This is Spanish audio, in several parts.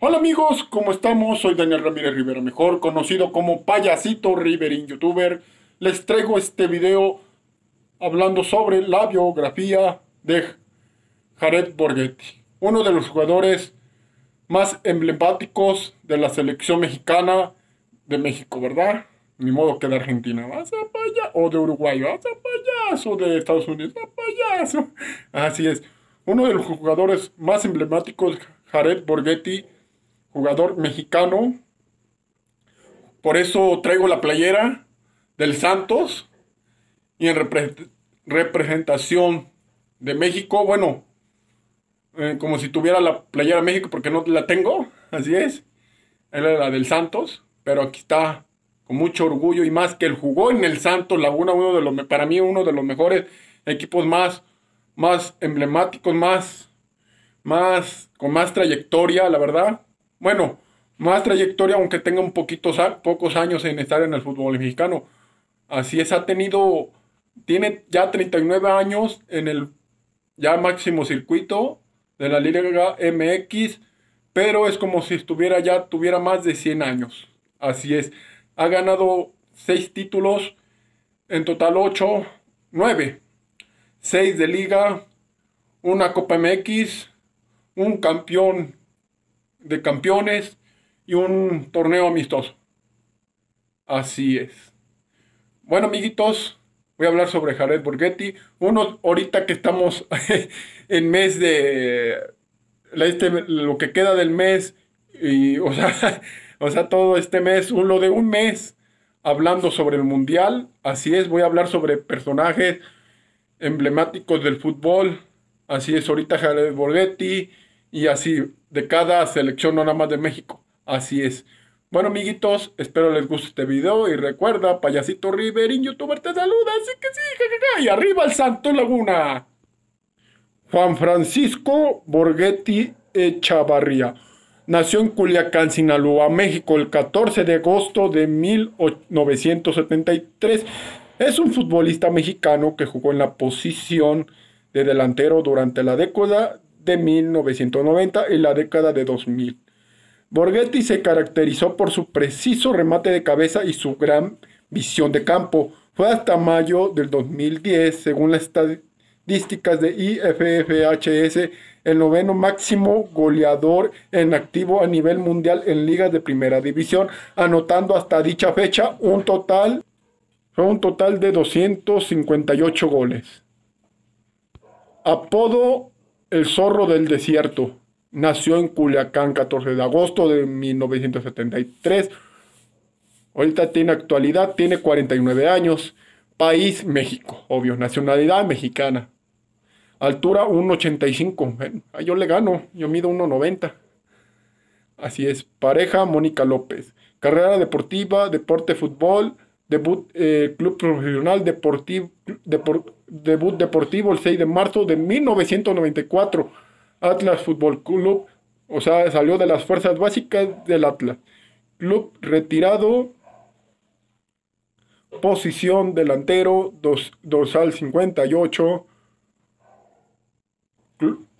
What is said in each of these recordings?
Hola amigos, ¿cómo estamos? Soy Daniel Ramírez Rivera, mejor conocido como Payasito Riverin Youtuber. Les traigo este video hablando sobre la biografía de Jared Borghetti, uno de los jugadores más emblemáticos de la selección mexicana de México, ¿verdad? Ni modo que de Argentina, o de Uruguay, vas a de Estados Unidos, Así es, uno de los jugadores más emblemáticos, Jared Borghetti, jugador mexicano. Por eso traigo la playera del Santos y en representación de México, bueno, eh, como si tuviera la playera de México porque no la tengo, así es. Era la del Santos, pero aquí está con mucho orgullo y más que él jugó en el Santos Laguna, uno de los, para mí uno de los mejores equipos más, más emblemáticos, más, más, con más trayectoria, la verdad bueno, más trayectoria, aunque tenga un poquito, pocos años en estar en el fútbol mexicano. Así es, ha tenido, tiene ya 39 años en el ya máximo circuito de la Liga MX, pero es como si estuviera ya, tuviera más de 100 años. Así es, ha ganado 6 títulos, en total 8, 9, 6 de Liga, una Copa MX, un campeón de campeones y un torneo amistoso. Así es. Bueno, amiguitos, voy a hablar sobre Jared Borghetti. Uno, ahorita que estamos en mes de. Este, lo que queda del mes, y, o, sea, o sea, todo este mes, uno de un mes hablando sobre el mundial. Así es, voy a hablar sobre personajes emblemáticos del fútbol. Así es, ahorita Jared Borghetti y así de cada selección, no nada más de México. Así es. Bueno, amiguitos, espero les guste este video y recuerda, payasito Riverín, youtuber te saluda, así que sí, y arriba el Santo Laguna. Juan Francisco Borghetti Echavarría. Nació en Culiacán, Sinaloa, México, el 14 de agosto de 1973. Es un futbolista mexicano que jugó en la posición de delantero durante la década de 1990 y la década de 2000. Borghetti se caracterizó por su preciso remate de cabeza y su gran visión de campo. Fue hasta mayo del 2010, según las estadísticas de IFFHS, el noveno máximo goleador en activo a nivel mundial en ligas de primera división, anotando hasta dicha fecha un total, un total de 258 goles. Apodo el zorro del desierto. Nació en Culiacán 14 de agosto de 1973. Ahorita tiene actualidad, tiene 49 años. País México, obvio. Nacionalidad mexicana. Altura 1,85. Yo le gano, yo mido 1,90. Así es. Pareja Mónica López. Carrera deportiva, deporte, fútbol debut eh, club profesional deportivo, debut deportivo el 6 de marzo de 1994, Atlas Fútbol Club, o sea, salió de las fuerzas básicas del Atlas. Club retirado, posición delantero, dos, dorsal 58,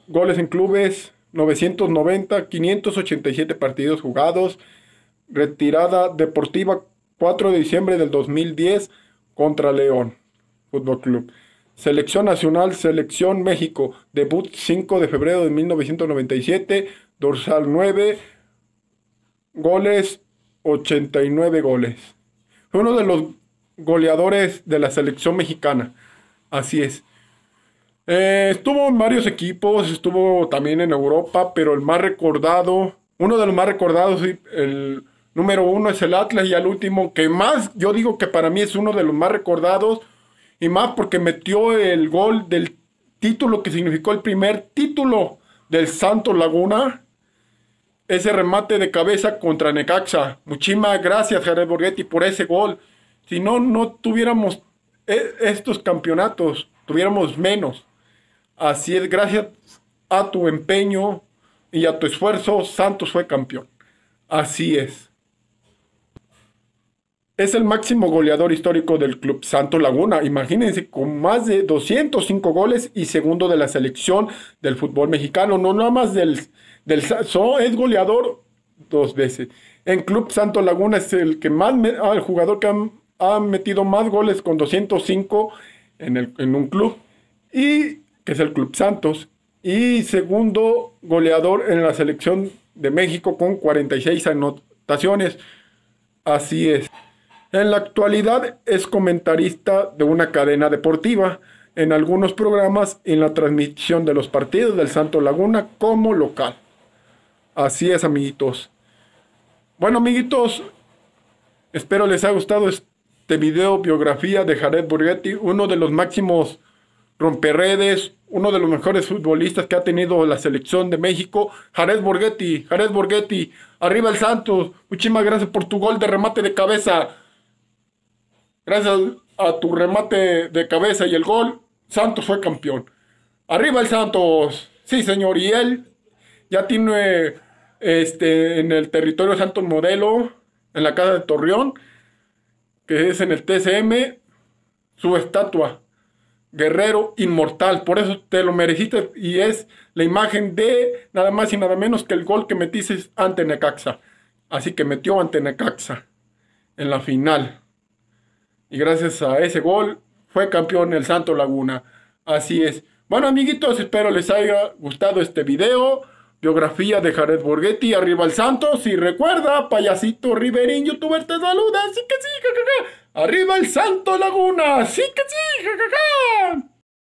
goles en clubes, 990, 587 partidos jugados, retirada deportiva 4 de diciembre del 2010 contra León Fútbol Club. Selección Nacional, Selección México, debut 5 de febrero de 1997, dorsal 9, goles 89 goles. Fue uno de los goleadores de la selección mexicana, así es. Eh, estuvo en varios equipos, estuvo también en Europa, pero el más recordado, uno de los más recordados, el, número uno es el Atlas y al último que más, yo digo que para mí es uno de los más recordados y más porque metió el gol del título que significó el primer título del Santos Laguna. Ese remate de cabeza contra Necaxa. Muchísimas gracias, Jared Borghetti, por ese gol. Si no, no tuviéramos e, estos campeonatos, tuviéramos menos. Así es, gracias a tu empeño y a tu esfuerzo, Santos fue campeón. Así es es el máximo goleador histórico del Club Santo Laguna. Imagínense, con más de 205 goles y segundo de la selección del fútbol mexicano. No nada más del, del so, es goleador dos veces. En Club Santo Laguna es el que más ah, el jugador que ha metido más goles con 205 en, en un club. Y que es el Club Santos. Y segundo goleador en la selección de México con 46 anotaciones. Así es. En la actualidad es comentarista de una cadena deportiva en algunos programas en la transmisión de los partidos del Santo Laguna como local. Así es, amiguitos. Bueno, amiguitos, espero les haya gustado este video biografía de Jared Borghetti, uno de los máximos romperredes, uno de los mejores futbolistas que ha tenido la selección de México, Jared Borghetti. Jared Borghetti, arriba el Santos. Muchísimas gracias por tu gol de remate de cabeza. Gracias a tu remate de cabeza y el gol, Santos fue campeón. Arriba el Santos. Sí, señor. Y él ya tiene este, en el territorio Santos Modelo, en la casa de Torreón, que es en el TCM, su estatua. Guerrero inmortal, por eso te lo mereciste y es la imagen de nada más y nada menos que el gol que metiste ante Necaxa. Así que metió ante Necaxa en la final. Y gracias a ese gol fue campeón el Santo Laguna. Así es. Bueno, amiguitos, espero les haya gustado este video. Biografía de Jared Borghetti, arriba el Santo Si recuerda, payasito Riverín, youtuber te saluda. Así que sí, jajaja. Arriba el Santo Laguna. Así que sí, jajaja.